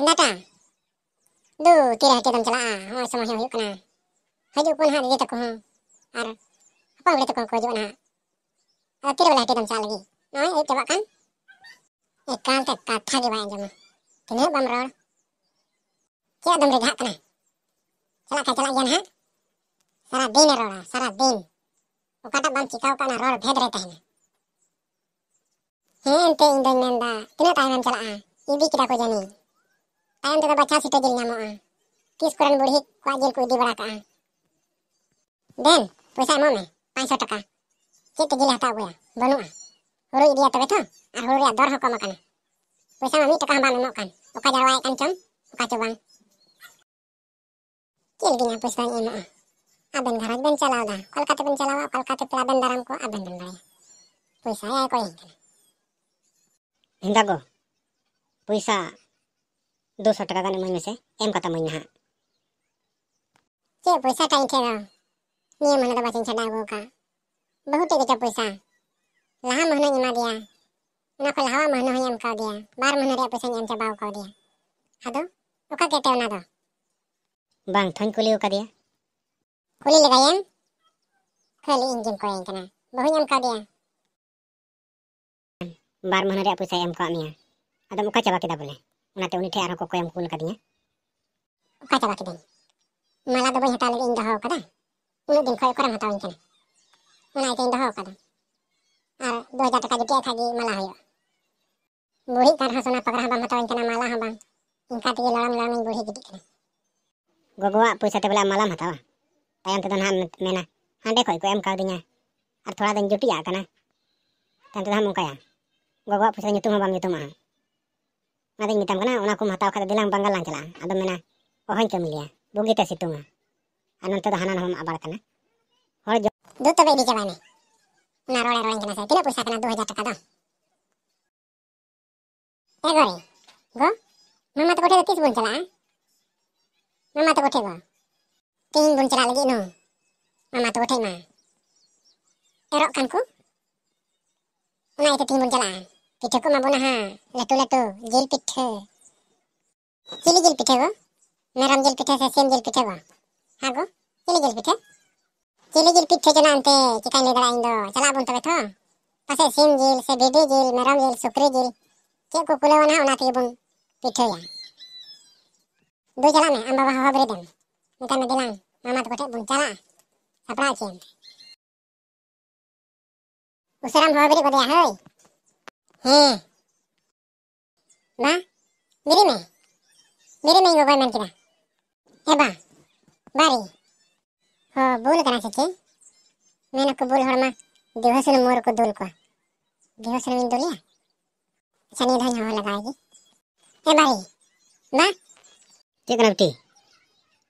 Hendata. Du, tira hati dalam celaa. Ah, oh, sama hiu kena. Haju pun hadi kita kuha. Ah. Ar. Apa boleh tukang kuju na. Oh, ah, tira lah hati dalam celaa lagi. Nah, ayo coba kan. Ikal tak kata di wayang jama. Kena bom ror. Kia dong rehat kena. Celaa ka celaa yan ha. Sara bin ya, ror, sara bin. Ukata bom cikau kana ror bhed retehna. Hente indeng nanda. Kena tayang celaa. Ibi kita kujani ayam juga baca si tegil ngamoa. Ah. Kis kurang buri kwa ku kudi buraka ah. Dan Den, puisa emo me, pan so toka. Ah. Kit tegil hata uya, bonu Huru idia tobe to, huru ya dor hoko mokana. Puisa mami toka hamba makan kan, uka jarwa ikan chom, uka cobang. Kil dina ini mau a. Aben darak ben cala uda, kol kate pun cala wa, kol kate pila ben daram ko aben ben Puisa ya eko ingkana. Hendago, puisa ᱫᱩ ᱥᱚ ᱴᱟᱠᱟ ᱜᱟᱱ ᱤᱢᱟᱹᱧ ᱢᱮᱥᱮ ᱮᱢ ᱠᱟᱛᱟᱢᱟᱹᱧ ᱱᱟᱦᱟᱜ ᱪᱮᱫ ᱯᱚᱭᱥᱟ ᱛᱟᱭ ᱴᱷᱮᱱ ᱫᱚ ᱱᱤᱭᱟᱹ ᱢᱟᱦᱱᱟ ᱫᱚ ᱵᱟᱹᱧ ᱪᱷᱟᱰᱟᱣ ᱟᱹᱜᱩ ᱟᱠᱟᱫ ᱵᱟᱹᱦᱩ ᱴᱷᱮᱡ ᱜᱮᱪᱚ ᱯᱚᱭᱥᱟ ᱞᱟᱦᱟ ᱢᱟᱹᱦᱱᱟᱹᱧ ᱮᱢᱟ ᱫᱮᱭᱟ ᱚᱱᱟ ᱠᱷᱚᱱ ᱞᱟᱦᱟ ᱢᱟᱹᱦᱱᱟᱹ ᱦᱚᱸᱧ ᱮᱢ ᱠᱟᱣᱫᱮᱭᱟ ᱵᱟᱨ ᱢᱟᱹᱦᱱᱟᱹ ᱨᱮᱭᱟᱜ ᱯᱚᱭᱥᱟᱧ ᱮᱢ ᱪᱟᱵᱟᱣ ᱠᱟᱣᱫᱮᱭᱟ ᱟᱫᱚ ᱚᱠᱟ ᱠᱮᱛᱮ ᱚᱱᱟ ᱫᱚ ᱵᱟᱝ ᱛᱷᱟᱧ ᱠᱩᱞᱤ ᱟᱠᱟᱫᱮᱭᱟ ᱠᱩᱞᱤ ᱞᱮᱜᱟᱭᱮᱢ ᱠᱷᱟᱹᱞᱤ ᱤᱧ ᱜᱮᱢ ᱠᱚᱭᱤᱧ ᱠᱟᱱᱟ ᱵᱟᱹᱦᱩᱧ ᱮᱢ ᱠᱟᱣᱫᱮᱭᱟ ᱵᱟᱨ ᱢᱟᱹᱦᱱᱟᱹ ᱨᱮᱭᱟᱜ ᱯᱚᱭᱥᱟᱭ ᱮᱢ ᱠᱟᱜ ᱢᱮᱭᱟ ᱟᱫᱚᱢ ᱚᱠᱟ ᱪᱟᱵᱟ ᱠᱮᱫᱟ ᱵᱚᱞᱮ ওনাতে উনি ঠাই আর হকো কয়েম কোন কা দিয়া ও কা চাবা কি দেন মালা দ বই হতা লাগি ইন দহও কা দা উনা দিন খয় করা হতা উই কেন ওনাতে ইন দহও কা দা আর 2000 টাকা জুটিয়া খাগি মালা হইও বুঢ়ি তার হাসনা পাগড়া হাম হতা উই কেন মালা হাম বাং ইনকা টিকে লড়াম লাগি বুঢ়ি গি টিকে কেন গগওয়া পয়সা তে বলা মালা হাম হতাবা তাইম তে দ না মেনা হাঁঁদে খয় কো এম কা দিঞা আর থোড়া দিন জুটিয়া কা না তে দ হাম ওকায়া গগওয়া পয়সা যুতু হাম বা যুতু মা না দিন নিতামকনা ওনা কো মতাও খা দেলাম বাংলা লাং চালা আদো মেনা ওহিং কম লিয়া বং গিতা সিটুমা আর নন্ত দা হানান হোম আবারকনা হরে দো তোবে ইদি জাবাই মে ওনা রড়ড়িন কেনসা তিন পয়সা কেনা 2000 টাকা দ এ গরে গ মমা তো কোঠে 30 বন চালা মমা তো কোঠে গো তিন বন চালা লাগি নো মমা তো কোঠে মা এরক কানকু ওনা ইতে তিন বন চালা पिठो को माबो नहा लटू लटू जेल पिठो चिली जेल पिठे गो नरम जेल पिठे से सेम जेल पिठे गो हाँ गो चिली जेल पिठे चिली जेल पिठे जो नाम ते चिकाई लेदर आइन दो चला बुन तबे थो पसे सेम जेल से बेबी जेल नरम जेल सुकरी जेल के कुकुले वना उना ते बुन पिठो या दो चला में अंबा हवा बरे दम मिता में दिलान मामा तो कोटे बुन चला सपरा चेन उसराम हवा बरे को दिया हाँ। हाँ बा मेरे में मेरे में गोबर मन किरा ए बा बारी हो बोल करा सके मैंने को बोल हड़मा दिवसन मोर को दुल को दिवसन में दुलिया सनी अच्छा, धन हो लगाएगी ए बारी बा ठीक है बेटी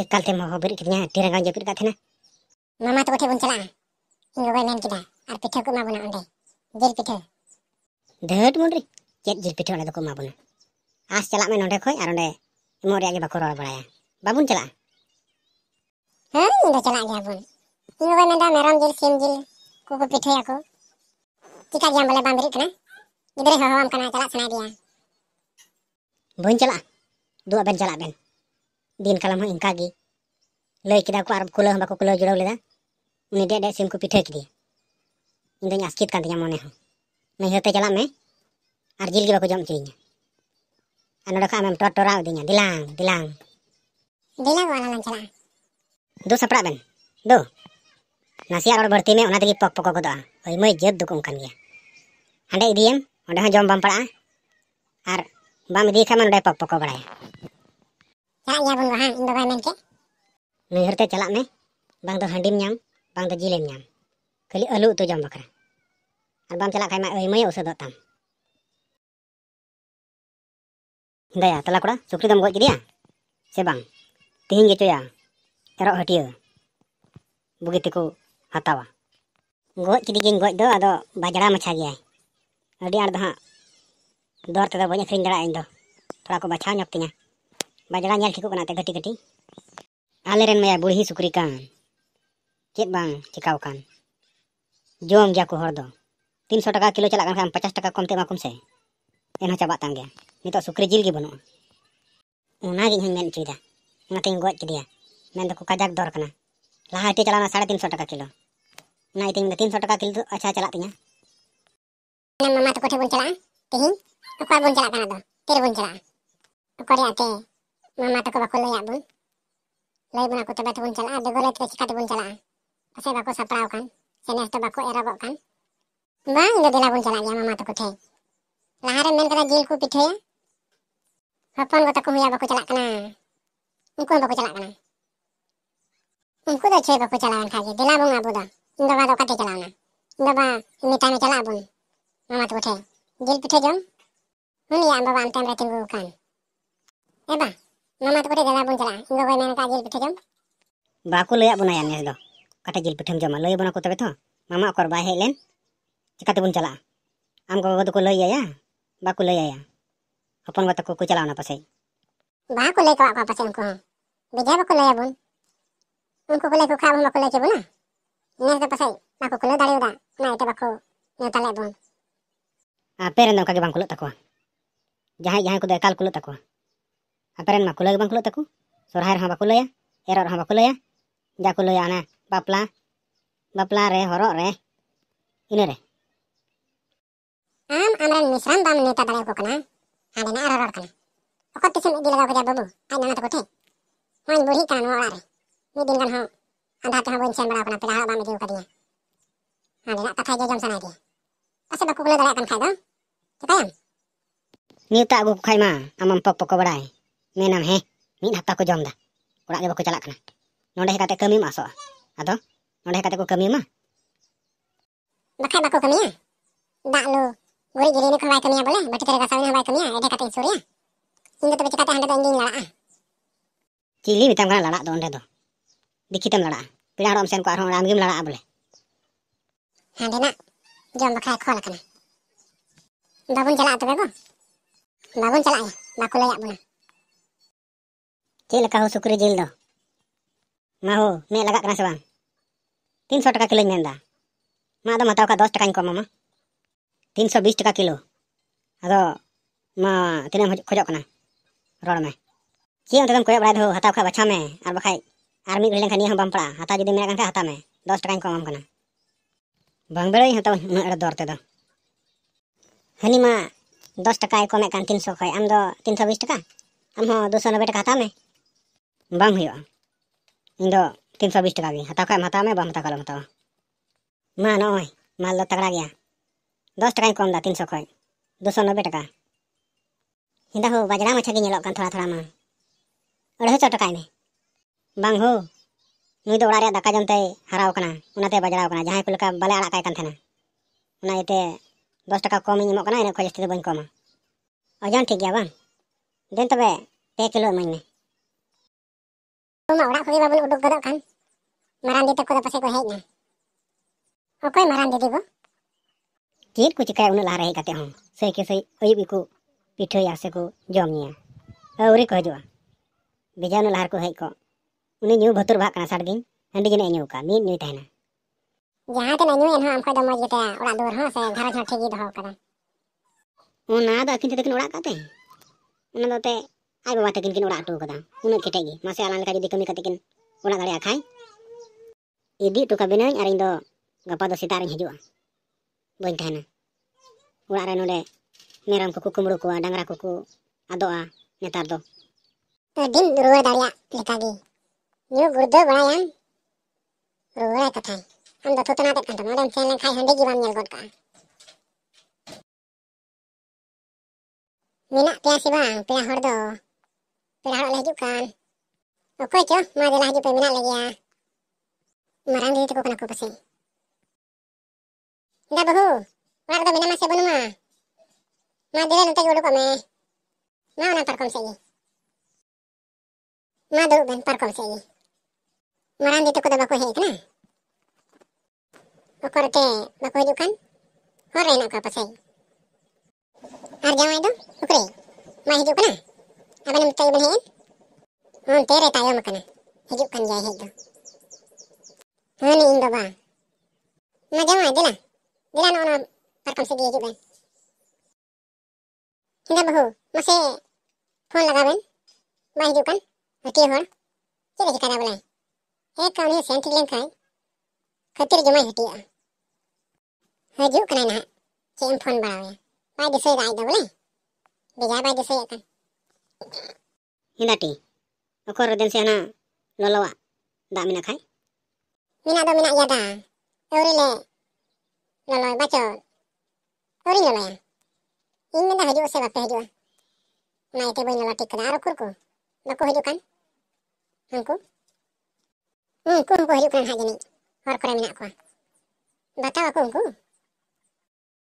एक काल ते महो कितने ढेर गांजे बिर का थे ना मामा तो कोठे बुन चला इन गोबर मन किरा और पिठे को मां बना उंडे दिल पिठे ᱰᱷᱟᱹᱴ ᱢᱩᱰᱨᱤ ᱪᱮᱫ ᱡᱤᱞ ᱯᱤᱴᱷᱟᱹ ᱚᱸᱰᱮ ᱫᱚᱠᱚ ᱮᱢᱟ ᱵᱚᱱᱟ ᱟᱥ ᱪᱟᱞᱟᱜ ᱢᱮ ᱱᱚᱸᱰᱮ ᱠᱷᱚᱡ ᱟᱨ ᱚᱸᱰᱮ ᱮᱢᱚᱜ ᱨᱮᱭᱟᱜ ᱜᱮ ᱵᱟᱠᱚ ᱨᱚᱲ ᱵᱟᱲᱟᱭᱟ ᱵᱟᱵᱚᱱ ᱪᱟᱞᱟᱜᱼᱟ ᱦᱮᱸ ᱧᱤᱫᱟᱹ ᱪᱟᱞᱟᱜ ᱜᱮᱭᱟᱵᱚᱱ ᱤᱧ ᱵᱟᱵᱟᱭ ᱢᱮᱱᱫᱟ ᱢᱮᱨᱚᱢ ᱡᱤᱞ ᱥᱤᱢ ᱡᱤᱞ ᱠᱚᱠᱚ ᱯᱤᱴᱷᱟᱹᱭᱟᱠᱚ ᱪᱤᱠᱟ ᱜᱮᱭᱟᱢ ᱵᱚᱞᱮ ᱵᱟᱢ ᱵᱮᱨᱮᱫ ᱠᱟᱱᱟ ᱜᱤᱫᱽᱨᱟᱹ ᱦᱚᱦᱚᱣᱟᱢ ᱠᱟᱱᱟ ᱪᱟᱞᱟᱜ ᱥᱟᱱᱟᱭᱮᱫᱮᱭᱟ ᱵᱟᱹᱧ ᱪᱟᱞᱟᱜᱼᱟ ᱫᱩ ᱟᱵᱮᱱ ᱪᱟᱞᱟᱜ ᱵᱮᱱ ᱫᱤᱱ ᱠᱟᱞᱚᱢ ᱦᱚᱸ ᱤᱱᱠᱟ ᱜᱮ ᱞᱟᱹᱭ ᱠᱮᱫᱟ ᱠᱚ ᱟᱨ ᱠᱩᱞᱟᱹᱣ ᱦᱚᱸ ᱵᱟᱠᱚ ᱠᱩᱞᱟᱹᱣ ᱡᱩᱲᱟᱹᱣ ᱞᱮᱫᱟ ᱩᱱᱤ ᱰᱮᱜ ᱰᱮᱜ ᱥᱤᱢ ᱠᱚ ᱯᱤᱴᱷᱟᱹ ᱠᱮᱫᱮᱭᱟ ᱤᱧ ᱫᱚᱧ ᱟᱥᱠᱮᱛ ᱠᱟᱱ ᱛᱤᱧᱟ ᱢᱚᱱᱮ ᱦᱚᱸ ᱱᱟᱹᱭᱦᱟᱹᱨ ᱛᱮ ᱪᱟᱞᱟᱜ ᱢᱮ ᱟᱨ ᱡᱤᱞ ᱜᱮ ᱵᱟᱠᱚ ᱡᱚᱢ ᱦᱚᱪᱚᱧᱟ ᱟᱨ ᱱᱚᱰᱮ ᱠᱷᱚᱱ ᱟᱢᱮᱢ ᱴᱚᱨᱴᱚᱨᱟᱣ ᱤᱫᱤᱧᱟ ᱫᱮᱞᱟᱝ ᱫᱮᱞᱟᱝ ᱫᱮᱞᱟᱝ ᱚᱱᱟ ᱞᱟᱝ ᱪᱟᱞᱟᱜᱼᱟ ᱫᱩ ᱥᱟᱯᱲᱟᱜ ᱵᱮᱱ ᱫᱩ ᱱᱟᱥᱮᱭᱟᱜ ᱨᱚᱲ ᱵᱟᱹᱲᱛᱤ ᱢᱮ ᱚᱱᱟ ᱛᱮᱜᱮ ᱯᱚᱠ ᱯᱚᱠᱚ ᱜᱚᱫᱚᱜᱼᱟ ᱦᱳᱭ ᱢᱟᱹᱭ ᱡᱟᱹᱛ ᱫᱚᱠᱚ ᱚᱱᱠᱟᱱ ᱜᱮᱭᱟ ᱦᱟᱸᱰᱮ ᱤᱫᱤᱭᱮᱢ ᱚᱸᱰᱮ ᱦᱚᱸ ᱡᱚᱢ ᱵᱟᱢ ᱯᱟᱲᱟᱜᱼᱟ ᱟᱨ ᱵᱟᱢ ᱤᱫᱤᱭ ᱠᱷᱟᱱ ᱢᱟ ᱱᱚᱰᱮ ᱯᱚᱠ ᱯᱚᱠᱚ ᱵᱟᱲᱟᱭᱟ ᱪᱟᱞᱟᱜ ᱜᱮᱭᱟ ᱵᱚᱱ ᱵᱟᱦᱟ ᱤᱧ ᱵᱟᱵᱟᱭ ᱢᱮᱱ ᱠᱮᱫ ᱱᱟᱹᱭᱦᱟᱹᱨ ᱛᱮ ᱪᱟᱞᱟᱜ ᱢᱮ ᱵᱟᱝ ᱫᱚ ᱦᱟᱺᱰᱤᱢ ᱧᱟᱢ ᱵᱟᱝ ᱫᱚ ᱡᱤᱞᱮᱢ ᱧᱟᱢ ᱠᱷᱟᱹᱞᱤ ᱟᱹᱞᱩ ᱩᱛᱩ ᱡᱚᱢ ᱵᱟᱠᱷᱨᱟ ᱟᱨ ᱵᱟᱢ ᱪᱟᱞᱟᱜ ᱠᱷᱟᱡ ᱢᱟ ᱟᱹᱭ ᱢᱟᱹᱭ ᱩᱥᱟᱹᱫᱚᱜ ᱛᱟᱢ ᱫᱟᱭᱟ ᱛᱟᱞᱟ ᱠᱚᱲᱟ ᱥᱩᱠᱨᱤ ᱫᱚᱢ ᱜᱚᱡ ᱠᱮᱫᱮᱭᱟ ᱥᱮ ᱵᱟᱝ ᱛᱤᱦᱤᱧ ᱜᱮᱪᱚᱭᱟ ᱮᱨᱚᱜ ᱦᱟᱹᱴᱤᱭᱟᱹ ᱵᱩᱜᱤ ᱛᱮᱠᱚ ᱦᱟᱛᱟᱣᱟ ᱜᱚᱡ ᱠᱮᱫᱮᱜᱤᱧ ᱜᱚᱡ ᱫᱚ ᱟᱫᱚ ᱵᱟᱡᱲᱟ ᱢᱟᱪᱷᱟ ᱜᱮᱭᱟᱭ ᱟᱹᱰᱤ ᱟᱸᱴ ᱫᱚ ᱦᱟᱸᱜ ᱫᱚᱨ ᱛᱮᱫᱚ ᱵᱟᱹᱧ ᱟᱹᱠᱷᱨᱤᱧ ᱫᱟᱲᱮᱭᱟᱜᱼᱟ ᱤᱧ ᱫᱚ ᱛᱷᱚᱲᱟ ᱠᱚ ᱵᱟᱪᱷᱟᱣ ᱧᱚᱜ ᱛᱤᱧᱟ ᱵᱟᱡᱲᱟ ᱧᱮᱞ ᱴᱷᱤᱠᱚᱜ ᱠᱟᱱᱟ ᱛᱮ ᱠᱟᱹᱴᱤᱡ ᱠᱟᱹᱴᱤᱡ ᱟᱞᱮᱨᱮᱱ ᱢᱟᱭᱟ ᱵᱩᱲᱦᱤ ᱥᱩᱠᱨᱤ ᱠᱟᱱ ᱪᱮᱫ ᱵᱟᱝ ᱪᱮᱠᱟᱣ ᱠᱟᱱ ᱡᱚᱢ ᱜᱮᱭᱟ ᱠᱚ ᱦᱚᱲ ᱫᱚ तीन सौ टका किलो चलाग पचास टका कमते माकुम से एन चाबा तान गया जिल गे बनु ओना गे के काजाक दर कना लाहा ते चलाना साढ़े तीन सौ टका किलो तीन सौ टका किलो तो अच्छा चला तिया मामा तो कोठे बन चला तेहिन ओकर बन चला कना दो तो। तेरे बन चला ओकर तो आते मामा तो को बाको लया बन लय बना को तबे तो बन चला बेगोले ते चिकाते बन चला पसे बाको सपड़ाव कान सेनेस तो बाको एरागो कान ᱵᱟᱝ ᱤᱧ ᱫᱚ ᱫᱮᱞᱟ ᱵᱚᱱ ᱪᱟᱞᱟᱜ ᱜᱮᱭᱟ ᱢᱟᱢᱟ ᱛᱟᱠᱚ ᱴᱷᱮᱱ ᱞᱟᱦᱟᱨᱮ ᱢᱮᱱ ᱠᱟᱫᱟ ᱡᱤᱞ ᱠᱚ ᱯᱤᱴᱷᱟᱹᱭᱟ ᱦᱚᱯᱚᱱ ᱜᱚ ᱛᱟᱠᱚ ᱦᱩᱭᱟ ᱵᱟᱠᱚ ᱪᱟᱞᱟᱜ ᱠᱟᱱᱟ ᱩᱱᱠᱩ ᱦᱚᱸ ᱵᱟᱠᱚ ᱪᱟᱞᱟᱜ ᱠᱟᱱᱟ ᱩᱱᱠᱩ ᱫᱚ ᱪᱮᱫ ᱵᱟᱠᱚ ᱪᱟᱞᱟᱣᱮᱱ ᱠᱷᱟᱡ ᱜᱮ ᱫᱮᱞᱟ ᱵᱚᱱ ᱟᱵᱚ ᱫᱚ ᱤᱧ ᱫᱚ ᱚᱠᱟᱛᱮ ᱪᱟᱞᱟᱣᱱᱟ ᱤᱧ ᱵᱟᱵᱟ ᱢᱮᱛᱟᱭ ᱢᱮ ᱪᱟᱞᱟᱜ ᱟᱵᱚᱱ ᱢᱟᱢᱟ ᱛᱟᱠᱚ ᱴᱷᱮᱱ ᱡᱤᱞ ᱯᱤᱴᱷᱟᱹ ᱡᱚᱢ ᱩᱱᱤᱭᱟᱜ ᱟᱢ ᱵᱟᱵᱟ ᱟᱢᱛᱮᱢ ᱨᱮ ᱛᱤᱸᱜᱩ ᱟᱠᱟᱱ ᱮ ᱵᱟ ᱢᱟᱢᱟ ᱛᱟᱠᱚ ᱫᱮᱞᱟ ᱵᱚᱱ ᱪᱟᱞᱟᱜᱼᱟ ᱤᱧ ᱜᱚᱜᱚᱭ ᱢᱮᱱ ᱟᱠᱟᱫ ᱡᱤᱞ ᱯᱤᱴᱷᱟᱹ ᱡᱚᱢ ᱵᱟᱠᱚ ᱞᱟᱹᱭᱟᱜ ᱵᱚᱱᱟ ᱱᱮᱥ ᱫᱚ ᱚᱠᱟᱴᱟᱜ ᱡᱤᱞ ᱯᱤᱴᱷᱟᱹᱢ ᱡᱚᱢᱟ ᱞᱟᱹᱭ ᱞᱟᱹᱭᱟᱵᱚᱱᱟ ᱠᱚ ᱛᱚᱵᱮ ᱛᱚ ᱢᱟᱢᱟ ᱚᱠᱚᱨ ᱵᱟᱭ ᱦᱮᱡ ᱞᱮᱱ ᱪᱤᱠᱟᱹ ᱛᱮᱵᱚᱱ ᱪᱟᱞᱟᱜᱼᱟ ᱟᱢ ᱜᱚᱜᱚ ᱫᱚᱠᱚ ᱞᱟᱹᱭ ᱟᱭᱟ ᱵᱟᱠᱚ ᱞᱟᱹᱭ ᱟᱭᱟ ᱦᱚᱯᱚᱱ ᱵᱟ ᱛᱟᱠᱚ ᱠᱚ ᱪᱟᱞᱟᱣᱱᱟ ᱯᱟᱥᱮᱡ ᱵᱟᱠᱚ ᱞᱟᱹᱭ ᱠᱚᱣᱟ ᱠᱚ ᱯᱟᱥᱮᱡ ᱩᱱᱠᱩ ᱦᱚᱸ ᱵᱷᱮᱡᱟ ᱵᱟᱠᱚ ᱞᱟᱹᱭᱟᱵᱚᱱ ᱩᱱᱠᱩ ᱠᱚ ᱞᱟᱹᱭ ᱠᱚ ᱠᱷᱟᱱ ᱵᱟᱠᱚ ᱞᱟᱹᱭ ᱦᱚᱪᱚ ᱵᱚᱱᱟ ᱱᱮᱥ ᱫᱚ ᱯᱟᱥᱮᱡ ᱵᱟᱠᱚ ᱠᱷᱩᱞᱟᱹᱣ ᱫᱟᱲᱮᱭᱟᱫᱟ ᱚᱱᱟ ᱤᱭᱟᱹᱛᱮ ᱵᱟᱠᱚ ᱱᱮᱣᱛᱟ ᱞᱮᱫ ᱵᱚᱱ ᱟᱯᱮᱨᱮᱱ ᱫᱚ ᱚᱱᱠᱟ ᱜᱮ ᱵᱟᱝ ᱠᱷᱩᱞᱟᱹᱜ ᱛᱟᱠᱚᱣᱟ ᱡᱟᱦᱟᱸᱭ ᱡᱟᱦᱟᱸᱭ ᱠᱚᱫᱚ ᱮᱠᱟᱞ ᱠᱷᱩᱞᱟᱹᱜ ᱛᱟᱠᱚᱣᱟ ᱟᱯᱮᱨᱮᱱ ᱢᱟ ᱠᱷᱩᱞᱟᱹᱣ ᱜᱮ ᱵᱟᱝ ᱠᱷᱩᱞᱟᱹᱜ ᱛᱟᱠᱚ ᱥᱚᱨᱦᱟᱭ ᱨᱮᱦᱚᱸ ᱵᱟᱠᱚ ᱞᱟᱹᱭᱟ ᱮᱨᱚᱜ ᱨᱮᱦᱚᱸ ᱵᱟᱠᱚ ᱞᱟᱹᱭᱟ ᱡᱟ ᱠᱚ ᱞᱟᱹᱭᱟ ᱚᱱᱟ ᱵᱟᱯᱞᱟ ᱵᱟᱯᱞᱟ ᱨᱮ ᱦᱚᱨᱚᱜ ᱨᱮ ᱤᱱᱟᱹ ᱨᱮ ಆಮ್ ಆಮ್ರನ್ ಮಿಶ್ರಂ ಬಾಮ್ ನೀತ ದಳೆ ಹೋಗೋಣ ಹಾಲಿನ ಅರೋಡ್ಕಣ ಒಕ್ಕತ್ತು ಸಿಮ್ ಇದ್ದಿಲ್ಲ ಗಜ ಬಬು ಆಯ್ ನನ್ನ ತಗೋಟೆ ಹಾಂ ಬುಡಿ ಕಾನು ಒಳಾರೆ ನೀ ದಿನಗನ್ ಹಾಂ ಅಂದ ಹಾಕಿ ಹಾಂ ಸೇನ್ ಬಡಾವಣ ಪಿಡ ಹಾಳ ಬಾಮ್ ಜೀವ ಕದಿಯ ಹಾಲಿನ ಕಥಾಯ ಜಮ್ ಸನ ಇದೆಯ ಅಸೆ ಬಕ್ಕು ಗುಳೆ ದಳೆ ಕನ್ ಖಾಯ್ದ ಚಿತಾಯಂ ನೀತ ಅಗು ಖಾಯ್ ಮಾ ಅಮ್ಮಂ ಪಕ್ ಪಕ್ ಬಡಾಯ್ ಮೇನಂ ಹೇ ಮೀನ್ ಹಪ್ತಾ ಕು ಜಮ್ ದ ಒಳಾಗ ಗೆ ಬಕ್ಕು ಚಲಾ ಕಣ ನೋಡೆ ಹೇ ಕತೆ ಕಮಿ ಮಾಸೋ ಅದೋ ನೋಡೆ ಹೇ ಕತೆ ಕು ಕಮಿ ಮಾ ಬಖಾಯ್ ಬಕ್ಕು ಕಮಿಯ ದಾಲು Uri giri ini kawai kamiya bola, berarti tidak kasar ini kawai kamiya, ada kata insur ya. Ini tuh lala. Cili bintang mana lala tuh anda tuh. Dikitam lala. Pilih orang sen kuar lala abule. Hande nak, jom bakal kau lakukan. Babun jalan tuh bego. Babun jalan ya, baku layak bola. Jil kau syukur Mahu, me laga kena sebang. Tiga ratus kilo ini dah. Mak dah matau kah dua mama. 320 টাকা কিলো আদো মা তিনেম খোজকনা রড মে কি ওন্দম কোয় বলাই দ হাতাখা বছা মে আর বখাই আর মি গলি খানি হম বাম পাড়া হাতা যদি মেরা গন খাতা মে 10 টাকা কম আমকনা বাং বলাই হাতা উনা এ দর তে দ হানি মা 10 টাকা আই কমকান 300 কয় আম দো 320 টাকা আম হ 290 টাকা খাতা মে বাং হিয়া ইন দো 320 টাকা গই হাতা খায় মাতা মে বামাতা কল মাতা মা নহয় মাল দো তকড়া গিয়া दस टका कम दा तीन सौ खज दोसौ नब्बे टका इंदा हो बाजरा मछा की थोड़ा थोड़ा मा अढ़ाई सौ टका में हो नुई तो ओड़ा दाका जमते हरावते जहाँ को बाले आड़ाते दस टका कम इमोना इन खोज तो बी कमा अजान ठीक है दें तब पे किलो इमें तो उदूक दीदी को हेना दीदी को ᱪᱮᱫ ᱠᱚ ᱪᱤᱠᱟᱹᱭᱟ ᱩᱱᱟᱹᱜ ᱞᱟᱦᱟᱨᱮ ᱦᱮᱡ ᱠᱟᱛᱮ ᱦᱚᱸ ᱥᱮᱭ ᱠᱮ ᱥᱮᱭ ᱟᱹᱭᱩᱵ ᱜᱮᱠᱚ ᱯᱤᱴᱷᱟᱹᱭᱟ ᱥᱮᱠᱚ ᱡᱚᱢ ᱧᱩᱭᱟ ᱟᱹᱣᱨᱤ ᱠᱚ ᱦᱤᱡᱩᱜᱼᱟ ᱵᱷᱮᱡᱟ ᱩᱱᱟᱹᱜ ᱞᱟᱦᱟ ᱨᱮᱠᱚ ᱦᱮᱡ ᱠᱚᱜ ᱩᱱᱤ ᱧᱩ ᱵᱷᱟᱹᱛᱩᱨ ᱵᱷᱟᱜ ᱠᱟᱱᱟ ᱥᱟᱰᱜᱤᱧ ᱦᱟᱺᱰᱤ ᱡᱟᱹᱱᱤᱡ ᱧᱩ ᱠᱟᱜ ᱢᱤᱫ ᱧᱩᱭ ᱛᱟᱦᱮᱱᱟ ᱡᱟᱦᱟᱸ ᱛᱤᱱᱟᱹᱜ ᱧᱩᱭᱮᱱ ᱦᱚᱸ ᱟᱢ ᱠᱷᱚᱡ ᱫᱚ ᱢᱚᱡᱽ ᱜᱮᱛᱟᱭᱟ ᱚᱲᱟᱜ ᱫᱩᱣᱟᱹᱨ ᱦᱚᱸ ᱥᱮ ᱜᱷᱟᱨᱚᱸᱡᱽ ᱦᱚᱸ ᱴᱷᱤᱠ ᱜᱮ ᱫᱚᱦᱚ ᱟᱠᱟᱫᱟ ᱚᱱᱟ ᱫᱚ ᱟᱹᱠᱤᱱ ᱛᱮᱫᱚᱠᱤᱱ ᱚᱲᱟᱜ ᱠᱟᱛᱮ ᱚᱱᱟ ᱫᱚ ᱛᱮ ᱟᱡ ᱵᱟᱵᱟ ᱛᱟᱹᱠᱤᱱ ᱠᱤᱱ ᱚᱲᱟᱜ ᱦᱚᱴᱚ ᱟᱠᱟᱫᱟ ᱩᱱᱟᱹᱜ ᱠᱮᱴᱮᱡ ᱜᱮ ᱢᱟᱥᱮ ᱟᱞᱟᱝ ᱞᱮᱠᱟ ᱡᱩᱫᱤ ᱠᱟᱹᱢᱤ ᱠᱟᱛᱮ ᱠᱤᱱ ᱚᱲᱟᱜ ᱫᱟᱲᱮᱭᱟᱜ ᱠᱷᱟᱡ ᱤᱫᱤ ᱦᱚᱴᱚ ᱠᱟᱵᱤᱱᱟᱹᱧ ᱟᱨ ᱤᱧ ᱫᱚ ᱜᱟᱯᱟ ᱫᱚ ᱥᱮᱛᱟᱜ ᱨᱤᱧ ᱦᱤᱡᱩᱜᱼᱟ boin tahana ura ara nule merang kuku kumru kua kuku ado a nyetar do din rua daria lika gi nyu gurdo bala yan rua eta tan anda tuta nate kanta nade on cian leng kai bang pia hordo pia oke cok ma de lehi jukan ya Marang di itu kok kena ಬಹು ವರ್ಗದ ಮಿನಮಸೆ ಬನುಮ ಮದಿರೆ ನುತೆ ಗುಡುಕೊಮೆ ಮಾವನ ಪರ್ಕೊಂಸೆಯಿ ಮಧು ಬೆನ್ ಪರ್ಕೊಂಸೆಯಿ ಮರಾಂದಿ ತುಕುದ ಬಕು ಹೇಗನ ಒಕೊರತೆ ಬಕು ಹಿದುಕನ್ ಹೊರೇನ ಕಪಸೆಯಿ ಆರ್ ಜವಾಯ್ ದು ಉಕ್ರಿ ಮಾ ಹಿದುಕನ ಅಬನ ಮುತ್ತೆ ಇಬನ ಹೇನ್ ಹ್ಞೂ ತೇರೆ ತಾಯೋ ಮಕನ ಹಿಜುಕನ್ ಜಾಯ್ ಹೇಗ್ ದು ಹ್ಞೂ ನೀ ಇಂದು ಬಾ ಮಾ ಜವಾಯ್ ದಿಲ್ಲ นี่ล่นอนน้องปาคอนเซกีจุดบเองฮิงก่บบ่หูมาเส่โฟนลักกับเองมาจุ๊บกันโอเคฮอนเจ๊กจะใครจะบอกเลยเฮ้ยคนนี้เซนต์ที่เล่นใครขึ้นที่จุ๊ไม่ขึ้นที่อ่ะฮัจูคนนั้นะเจ๊มโอนบ้าเลยบายดิสเซ่ได้ด้เลยเดี๋ยวบายดิสเซ่กันฮิงดัตตีโอ้โหรเดินเสียนะลลวะดามินาใครมีนาดามีนาอย่าด่าเออเร่ ᱞᱚᱞᱚᱭ ᱵᱟᱪᱚᱞ ᱟᱹᱣᱨᱤᱧ ᱞᱚᱞᱚᱭᱟ ᱤᱧ ᱢᱮᱱᱫᱟ ᱦᱤᱡᱩᱜ ᱟᱥᱮ ᱵᱟᱯᱮ ᱦᱤᱡᱩᱜᱼᱟ ᱚᱱᱟ ᱤᱭᱟᱹᱛᱮ ᱵᱟᱹᱧ ᱞᱚᱞᱚ ᱴᱷᱤᱠ ᱠᱟᱫᱟ ᱟᱨ ᱩᱠᱩᱨ ᱠᱚ ᱵᱟᱠᱚ ᱦᱤᱡᱩᱜ ᱠᱟᱱ ᱩᱱᱠᱩ ᱩᱱᱠᱩ ᱦᱚᱸᱠᱚ ᱦᱤᱡᱩᱜ ᱠᱟᱱᱟ ᱦᱟᱸᱜ ᱡᱟᱹᱱᱤᱡ ᱦᱚᱨ ᱠᱚᱨᱮ ᱢᱮᱱᱟᱜ ᱠᱚᱣᱟ ᱵᱟᱛᱟᱣ ᱟᱠᱚ ᱩᱱᱠᱩ